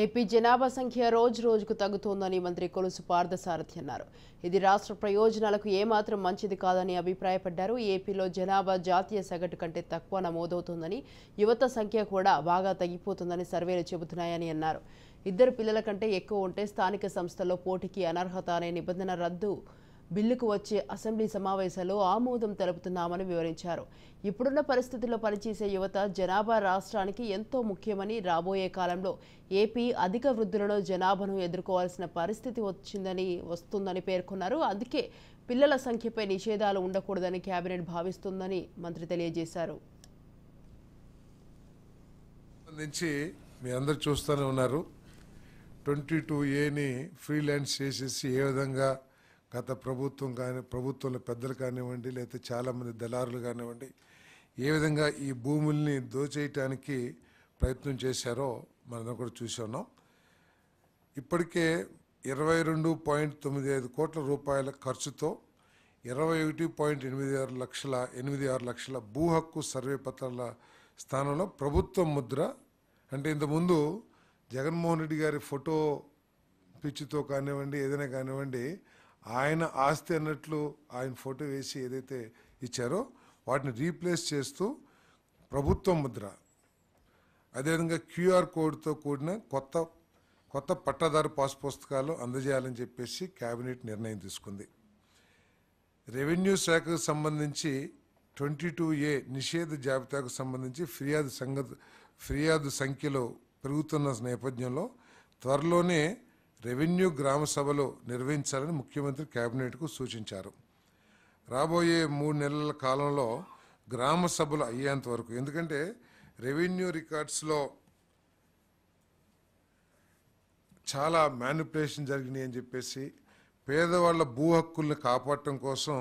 AP జనాభా సంఖ్య రోజు రోజుకు తగ్గుతోందని మంత్రి కొలుసు పార్థసారథి అన్నారు ఇది రాష్ట్ర ప్రయోజనాలకు ఏమాత్రం మంచిది కాదని అభిప్రాయపడ్డారు ఏపీలో జనాభా జాతీయ సగటు కంటే తక్కువ నమోదవుతోందని యువత సంఖ్య కూడా బాగా తగ్గిపోతుందని సర్వేలు చెబుతున్నాయని అన్నారు ఇద్దరు పిల్లల కంటే ఎక్కువ ఉంటే స్థానిక సంస్థల్లో పోటీకి అనర్హత అనే నిబంధన రద్దు బిల్లుకు వచ్చే అసెంబ్లీ సమావేశాల్లో ఆమోదం తెలుపుతున్నామని వివరించారు ఇప్పుడున్న పరిస్థితుల్లో పనిచేసే యువత జనాభా రాష్ట్రానికి ఎంతో ముఖ్యమని రాబోయే కాలంలో ఏపీ అధిక వృద్ధులలో జనాభాను ఎదుర్కోవాల్సిన పరిస్థితి వచ్చిందని వస్తుందని పేర్కొన్నారు అందుకే పిల్లల సంఖ్యపై నిషేధాలు ఉండకూడదని కేబినెట్ భావిస్తుందని మంత్రి తెలియజేశారు నుంచి మీ అందరు చూస్తూనే ఉన్నారు ట్వంటీ టూ ఏని ఫ్రీలాన్స్ చేసేసి ఏ విధంగా గత ప్రభుత్వం కానీ ప్రభుత్వంలో పెద్దలు కానివ్వండి లేకపోతే చాలామంది దళారులు కానివ్వండి ఏ విధంగా ఈ భూముల్ని దోచేయటానికి ప్రయత్నం చేశారో మనం కూడా చూసున్నాం ఇప్పటికే ఇరవై రెండు పాయింట్ తొమ్మిది ఐదు కోట్ల రూపాయల ఖర్చుతో ఇరవై ఒకటి పాయింట్ ఎనిమిది ఆరు లక్షల ఎనిమిది ఆరు లక్షల భూ హక్కు సర్వే పత్రాల స్థానంలో ప్రభుత్వ ముద్ర అంటే ఇంతకుముందు జగన్మోహన్ రెడ్డి గారి ఫోటో పిచ్చితో కానివ్వండి ఏదైనా కానివ్వండి ఆయన ఆస్తి అన్నట్లు ఆయన ఫోటో వేసి ఏదైతే ఇచ్చారో వాటిని రీప్లేస్ చేస్తూ ప్రభుత్వ ముద్ర అదేవిధంగా క్యూఆర్ కోడ్తో కూడిన కొత్త కొత్త పట్టాదారు పాస్ పుస్తకాలు అందజేయాలని చెప్పేసి కేబినెట్ నిర్ణయం తీసుకుంది రెవెన్యూ శాఖకు సంబంధించి ట్వంటీ టూ ఏ నిషేధ జాబితాకు సంబంధించి ఫిర్యాదు సంగతి ఫిర్యాదు సంఖ్యలో పెరుగుతున్న నేపథ్యంలో త్వరలోనే రెవెన్యూ గ్రామ సభలో నిర్వహించాలని ముఖ్యమంత్రి కేబినెట్కు సూచించారు రాబోయే మూడు నెలల కాలంలో గ్రామ సభలు అయ్యేంత వరకు ఎందుకంటే రెవెన్యూ రికార్డ్స్లో చాలా మ్యానిపులేషన్ జరిగినాయి అని చెప్పేసి పేదవాళ్ళ భూ హక్కుల్ని కాపాడటం కోసం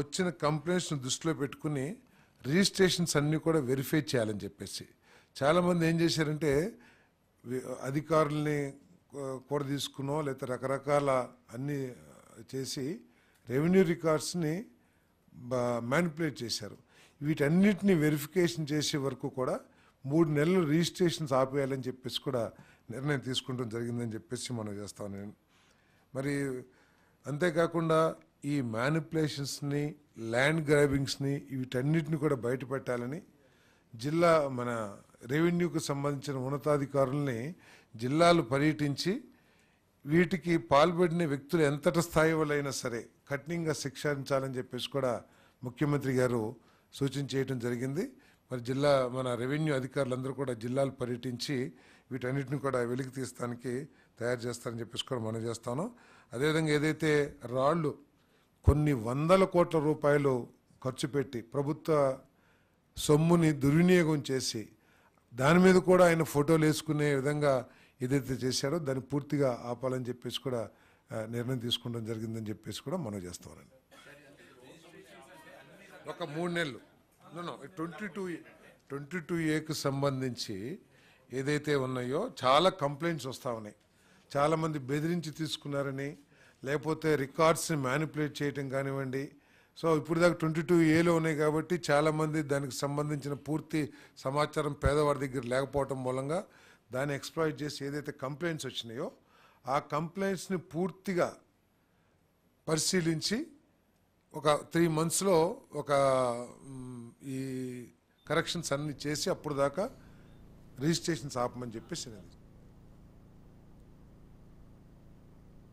వచ్చిన కంప్లైంట్స్ను దృష్టిలో పెట్టుకుని రిజిస్ట్రేషన్స్ అన్నీ కూడా వెరిఫై చేయాలని చెప్పేసి చాలామంది ఏం చేశారంటే అధికారుల్ని కూడ తీసుకునో లేకపోతే రకరకాల అన్నీ చేసి రెవెన్యూ రికార్డ్స్ని మ్యానిపులేట్ చేశారు వీటన్నిటిని వెరిఫికేషన్ చేసే వరకు కూడా మూడు నెలలు రిజిస్ట్రేషన్స్ ఆపేయాలని చెప్పేసి కూడా నిర్ణయం తీసుకుంటం జరిగిందని చెప్పేసి మనం చేస్తాం నేను మరి అంతేకాకుండా ఈ మ్యానిపులేషన్స్ని ల్యాండ్ గ్రాబింగ్స్ని వీటన్నిటిని కూడా బయటపెట్టాలని జిల్లా మన రెవెన్యూకు సంబంధించిన ఉన్నతాధికారుల్ని జిల్లాలు పర్యటించి వీటికి పాల్పడిన వ్యక్తులు ఎంతటి స్థాయి వాళ్ళైనా సరే కఠినంగా శిక్షించాలని చెప్పేసి కూడా ముఖ్యమంత్రి గారు సూచించేయడం జరిగింది మరి జిల్లా మన రెవెన్యూ అధికారులందరూ కూడా జిల్లాలు పర్యటించి వీటన్నిటిని కూడా వెలికి తీస్తానికి తయారు చేస్తారని చెప్పేసి కూడా మనం చేస్తాను అదేవిధంగా ఏదైతే రాళ్ళు కొన్ని వందల కోట్ల రూపాయలు ఖర్చు పెట్టి ప్రభుత్వ సొమ్ముని దుర్వినియోగం చేసి దాని మీద కూడా ఆయన ఫోటోలు వేసుకునే విధంగా ఏదైతే చేశాడో దాన్ని పూర్తిగా ఆపాలని చెప్పేసి కూడా నిర్ణయం తీసుకోవడం జరిగిందని చెప్పేసి కూడా మనం చేస్తామనండి ఒక మూడు నెలలు ట్వంటీ టూ ట్వంటీ టూ ఏకి సంబంధించి ఏదైతే ఉన్నాయో చాలా కంప్లైంట్స్ వస్తూ ఉన్నాయి చాలామంది బెదిరించి తీసుకున్నారని లేకపోతే రికార్డ్స్ని మ్యానిపులేట్ చేయటం కానివ్వండి సో ఇప్పుడు దాకా ట్వంటీ టూ ఏలో ఉన్నాయి కాబట్టి చాలామంది దానికి సంబంధించిన పూర్తి సమాచారం పేదవారి దగ్గర లేకపోవటం మూలంగా దాన్ని ఎక్స్ప్లాయ్ చేసి ఏదైతే కంప్లైంట్స్ వచ్చినాయో ఆ కంప్లైంట్స్ని పూర్తిగా పరిశీలించి ఒక త్రీ మంత్స్లో ఒక ఈ కరెక్షన్స్ అన్ని చేసి అప్పుడు దాకా రిజిస్ట్రేషన్స్ ఆపమని చెప్పేసి నేను